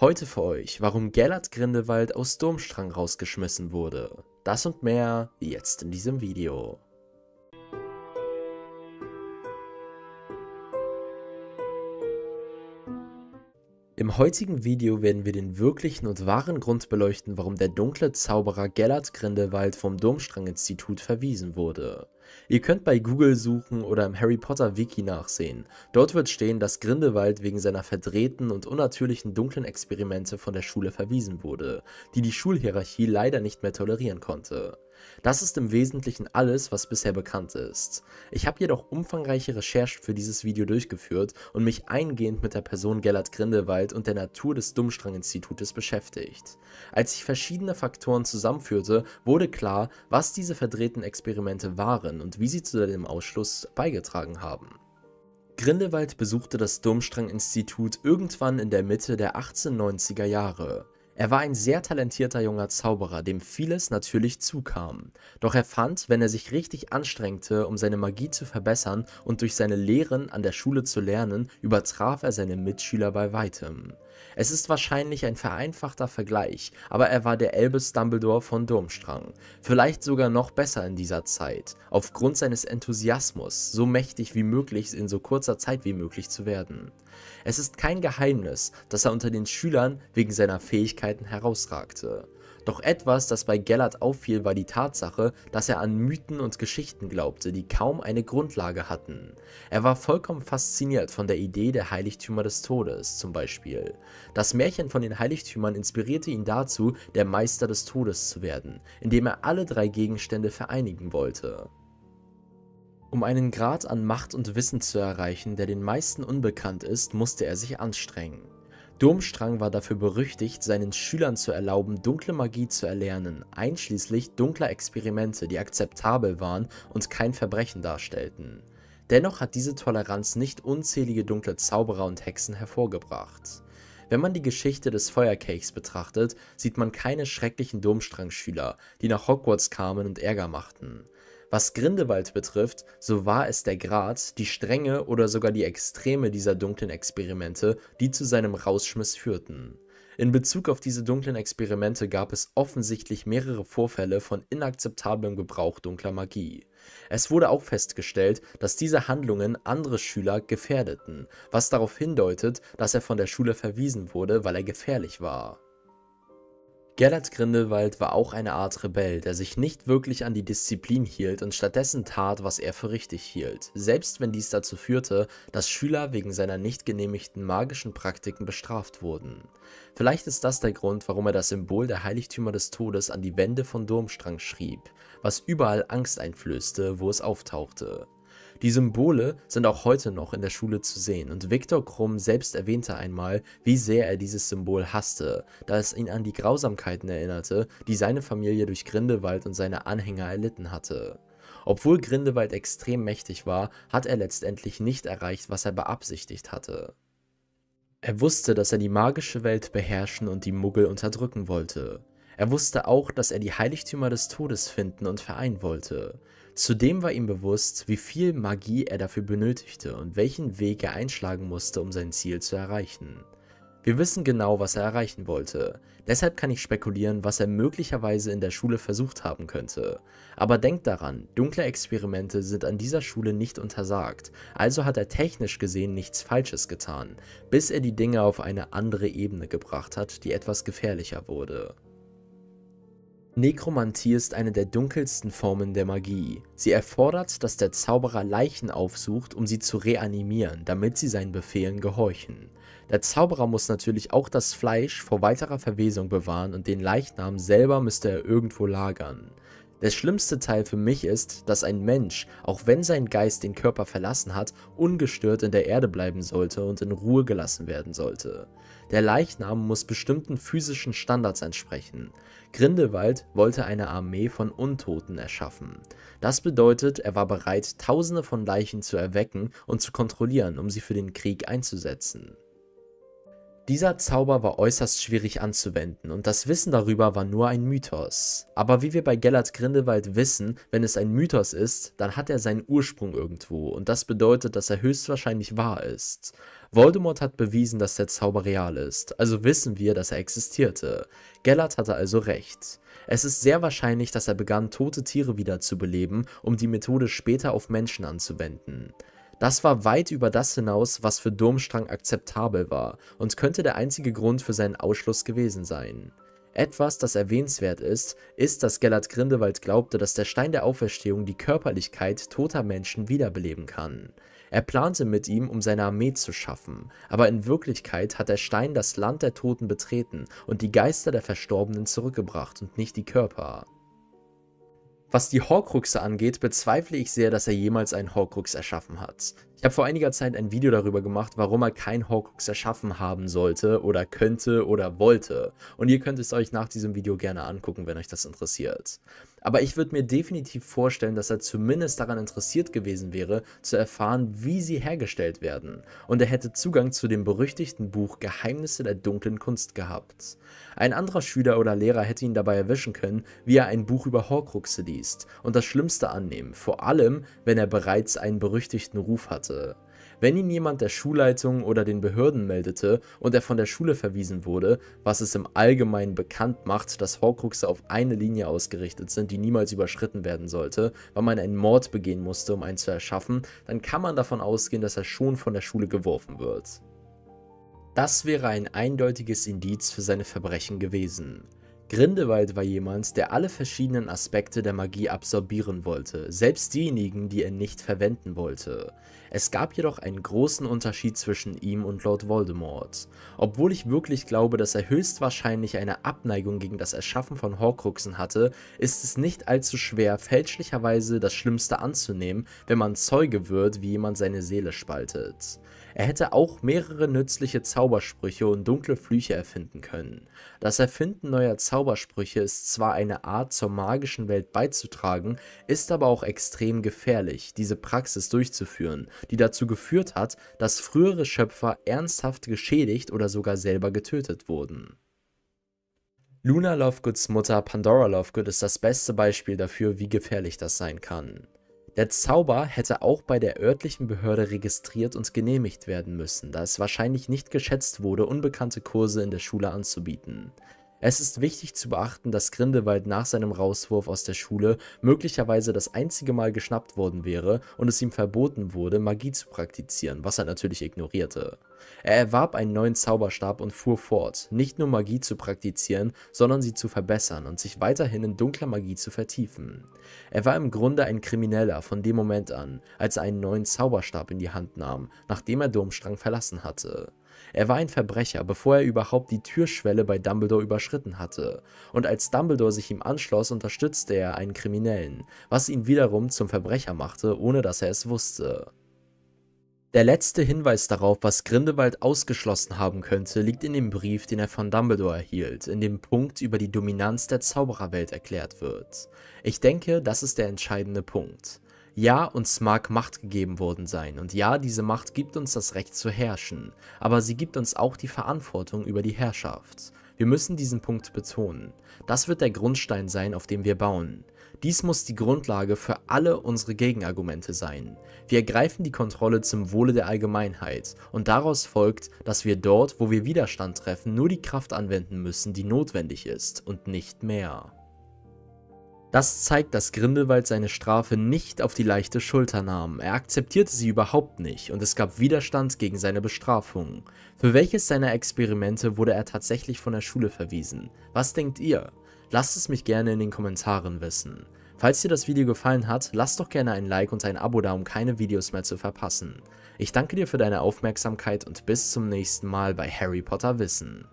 Heute für euch, warum Gellert Grindewald aus Durmstrang rausgeschmissen wurde. Das und mehr jetzt in diesem Video. Im heutigen Video werden wir den wirklichen und wahren Grund beleuchten, warum der dunkle Zauberer Gellert Grindewald vom domstrang institut verwiesen wurde. Ihr könnt bei Google suchen oder im Harry Potter Wiki nachsehen. Dort wird stehen, dass Grindelwald wegen seiner verdrehten und unnatürlichen dunklen Experimente von der Schule verwiesen wurde, die die Schulhierarchie leider nicht mehr tolerieren konnte. Das ist im Wesentlichen alles, was bisher bekannt ist. Ich habe jedoch umfangreiche Recherchen für dieses Video durchgeführt und mich eingehend mit der Person Gellert Grindelwald und der Natur des Dummstrang-Institutes beschäftigt. Als ich verschiedene Faktoren zusammenführte, wurde klar, was diese verdrehten Experimente waren können und wie sie zu dem Ausschluss beigetragen haben. Grindelwald besuchte das Durmstrang-Institut irgendwann in der Mitte der 1890er Jahre. Er war ein sehr talentierter junger Zauberer, dem vieles natürlich zukam. Doch er fand, wenn er sich richtig anstrengte, um seine Magie zu verbessern und durch seine Lehren an der Schule zu lernen, übertraf er seine Mitschüler bei weitem. Es ist wahrscheinlich ein vereinfachter Vergleich, aber er war der Elvis Dumbledore von Durmstrang. Vielleicht sogar noch besser in dieser Zeit, aufgrund seines Enthusiasmus, so mächtig wie möglich in so kurzer Zeit wie möglich zu werden. Es ist kein Geheimnis, dass er unter den Schülern wegen seiner Fähigkeiten herausragte. Doch etwas, das bei Gellert auffiel, war die Tatsache, dass er an Mythen und Geschichten glaubte, die kaum eine Grundlage hatten. Er war vollkommen fasziniert von der Idee der Heiligtümer des Todes, zum Beispiel. Das Märchen von den Heiligtümern inspirierte ihn dazu, der Meister des Todes zu werden, indem er alle drei Gegenstände vereinigen wollte. Um einen Grad an Macht und Wissen zu erreichen, der den meisten unbekannt ist, musste er sich anstrengen. Durmstrang war dafür berüchtigt, seinen Schülern zu erlauben, dunkle Magie zu erlernen, einschließlich dunkler Experimente, die akzeptabel waren und kein Verbrechen darstellten. Dennoch hat diese Toleranz nicht unzählige dunkle Zauberer und Hexen hervorgebracht. Wenn man die Geschichte des Feuerkelchs betrachtet, sieht man keine schrecklichen Durmstrang-Schüler, die nach Hogwarts kamen und Ärger machten. Was Grindewald betrifft, so war es der Grad, die Strenge oder sogar die Extreme dieser dunklen Experimente, die zu seinem Rausschmiss führten. In Bezug auf diese dunklen Experimente gab es offensichtlich mehrere Vorfälle von inakzeptablem Gebrauch dunkler Magie. Es wurde auch festgestellt, dass diese Handlungen andere Schüler gefährdeten, was darauf hindeutet, dass er von der Schule verwiesen wurde, weil er gefährlich war. Gellert Grindelwald war auch eine Art Rebell, der sich nicht wirklich an die Disziplin hielt und stattdessen tat, was er für richtig hielt, selbst wenn dies dazu führte, dass Schüler wegen seiner nicht genehmigten magischen Praktiken bestraft wurden. Vielleicht ist das der Grund, warum er das Symbol der Heiligtümer des Todes an die Wände von Durmstrang schrieb, was überall Angst einflößte, wo es auftauchte. Die Symbole sind auch heute noch in der Schule zu sehen und Viktor Krumm selbst erwähnte einmal, wie sehr er dieses Symbol hasste, da es ihn an die Grausamkeiten erinnerte, die seine Familie durch Grindelwald und seine Anhänger erlitten hatte. Obwohl Grindelwald extrem mächtig war, hat er letztendlich nicht erreicht, was er beabsichtigt hatte. Er wusste, dass er die magische Welt beherrschen und die Muggel unterdrücken wollte. Er wusste auch, dass er die Heiligtümer des Todes finden und vereinen wollte. Zudem war ihm bewusst, wie viel Magie er dafür benötigte und welchen Weg er einschlagen musste, um sein Ziel zu erreichen. Wir wissen genau, was er erreichen wollte. Deshalb kann ich spekulieren, was er möglicherweise in der Schule versucht haben könnte. Aber denkt daran, dunkle Experimente sind an dieser Schule nicht untersagt, also hat er technisch gesehen nichts Falsches getan, bis er die Dinge auf eine andere Ebene gebracht hat, die etwas gefährlicher wurde. Nekromantie ist eine der dunkelsten Formen der Magie. Sie erfordert, dass der Zauberer Leichen aufsucht, um sie zu reanimieren, damit sie seinen Befehlen gehorchen. Der Zauberer muss natürlich auch das Fleisch vor weiterer Verwesung bewahren und den Leichnam selber müsste er irgendwo lagern. Der schlimmste Teil für mich ist, dass ein Mensch, auch wenn sein Geist den Körper verlassen hat, ungestört in der Erde bleiben sollte und in Ruhe gelassen werden sollte. Der Leichnam muss bestimmten physischen Standards entsprechen. Grindelwald wollte eine Armee von Untoten erschaffen. Das bedeutet, er war bereit, tausende von Leichen zu erwecken und zu kontrollieren, um sie für den Krieg einzusetzen. Dieser Zauber war äußerst schwierig anzuwenden und das Wissen darüber war nur ein Mythos. Aber wie wir bei Gellert Grindelwald wissen, wenn es ein Mythos ist, dann hat er seinen Ursprung irgendwo und das bedeutet, dass er höchstwahrscheinlich wahr ist. Voldemort hat bewiesen, dass der Zauber real ist, also wissen wir, dass er existierte. Gellert hatte also recht. Es ist sehr wahrscheinlich, dass er begann, tote Tiere wiederzubeleben, um die Methode später auf Menschen anzuwenden. Das war weit über das hinaus, was für Durmstrang akzeptabel war und könnte der einzige Grund für seinen Ausschluss gewesen sein. Etwas, das erwähnenswert ist, ist, dass Gellert Grindewald glaubte, dass der Stein der Auferstehung die Körperlichkeit toter Menschen wiederbeleben kann. Er plante mit ihm, um seine Armee zu schaffen, aber in Wirklichkeit hat der Stein das Land der Toten betreten und die Geister der Verstorbenen zurückgebracht und nicht die Körper. Was die Horcruxe angeht, bezweifle ich sehr, dass er jemals einen Horcrux erschaffen hat. Ich habe vor einiger Zeit ein Video darüber gemacht, warum er kein Horcrux erschaffen haben sollte oder könnte oder wollte. Und ihr könnt es euch nach diesem Video gerne angucken, wenn euch das interessiert. Aber ich würde mir definitiv vorstellen, dass er zumindest daran interessiert gewesen wäre, zu erfahren, wie sie hergestellt werden. Und er hätte Zugang zu dem berüchtigten Buch Geheimnisse der dunklen Kunst gehabt. Ein anderer Schüler oder Lehrer hätte ihn dabei erwischen können, wie er ein Buch über Horcruxe liest und das Schlimmste annehmen, vor allem, wenn er bereits einen berüchtigten Ruf hatte hatte. Wenn ihn jemand der Schulleitung oder den Behörden meldete und er von der Schule verwiesen wurde, was es im Allgemeinen bekannt macht, dass Horcruxe auf eine Linie ausgerichtet sind, die niemals überschritten werden sollte, weil man einen Mord begehen musste, um einen zu erschaffen, dann kann man davon ausgehen, dass er schon von der Schule geworfen wird. Das wäre ein eindeutiges Indiz für seine Verbrechen gewesen. Grindelwald war jemand, der alle verschiedenen Aspekte der Magie absorbieren wollte, selbst diejenigen, die er nicht verwenden wollte. Es gab jedoch einen großen Unterschied zwischen ihm und Lord Voldemort. Obwohl ich wirklich glaube, dass er höchstwahrscheinlich eine Abneigung gegen das Erschaffen von Horcruxen hatte, ist es nicht allzu schwer, fälschlicherweise das Schlimmste anzunehmen, wenn man Zeuge wird, wie jemand seine Seele spaltet. Er hätte auch mehrere nützliche Zaubersprüche und dunkle Flüche erfinden können. Das Erfinden neuer Zaubersprüche ist zwar eine Art, zur magischen Welt beizutragen, ist aber auch extrem gefährlich, diese Praxis durchzuführen, die dazu geführt hat, dass frühere Schöpfer ernsthaft geschädigt oder sogar selber getötet wurden. Luna Lovegoods Mutter Pandora Lovegood ist das beste Beispiel dafür, wie gefährlich das sein kann. Der Zauber hätte auch bei der örtlichen Behörde registriert und genehmigt werden müssen, da es wahrscheinlich nicht geschätzt wurde, unbekannte Kurse in der Schule anzubieten. Es ist wichtig zu beachten, dass Grindelwald nach seinem Rauswurf aus der Schule möglicherweise das einzige Mal geschnappt worden wäre und es ihm verboten wurde, Magie zu praktizieren, was er natürlich ignorierte. Er erwarb einen neuen Zauberstab und fuhr fort, nicht nur Magie zu praktizieren, sondern sie zu verbessern und sich weiterhin in dunkler Magie zu vertiefen. Er war im Grunde ein Krimineller von dem Moment an, als er einen neuen Zauberstab in die Hand nahm, nachdem er Domstrang verlassen hatte. Er war ein Verbrecher, bevor er überhaupt die Türschwelle bei Dumbledore überschritten hatte, und als Dumbledore sich ihm anschloss, unterstützte er einen Kriminellen, was ihn wiederum zum Verbrecher machte, ohne dass er es wusste. Der letzte Hinweis darauf, was Grindelwald ausgeschlossen haben könnte, liegt in dem Brief, den er von Dumbledore erhielt, in dem Punkt über die Dominanz der Zaubererwelt erklärt wird. Ich denke, das ist der entscheidende Punkt. Ja, uns mag Macht gegeben worden sein und ja, diese Macht gibt uns das Recht zu herrschen, aber sie gibt uns auch die Verantwortung über die Herrschaft. Wir müssen diesen Punkt betonen. Das wird der Grundstein sein, auf dem wir bauen. Dies muss die Grundlage für alle unsere Gegenargumente sein. Wir ergreifen die Kontrolle zum Wohle der Allgemeinheit und daraus folgt, dass wir dort, wo wir Widerstand treffen, nur die Kraft anwenden müssen, die notwendig ist und nicht mehr. Das zeigt, dass Grindelwald seine Strafe nicht auf die leichte Schulter nahm. Er akzeptierte sie überhaupt nicht und es gab Widerstand gegen seine Bestrafung. Für welches seiner Experimente wurde er tatsächlich von der Schule verwiesen? Was denkt ihr? Lasst es mich gerne in den Kommentaren wissen. Falls dir das Video gefallen hat, lass doch gerne ein Like und ein Abo da, um keine Videos mehr zu verpassen. Ich danke dir für deine Aufmerksamkeit und bis zum nächsten Mal bei Harry Potter Wissen.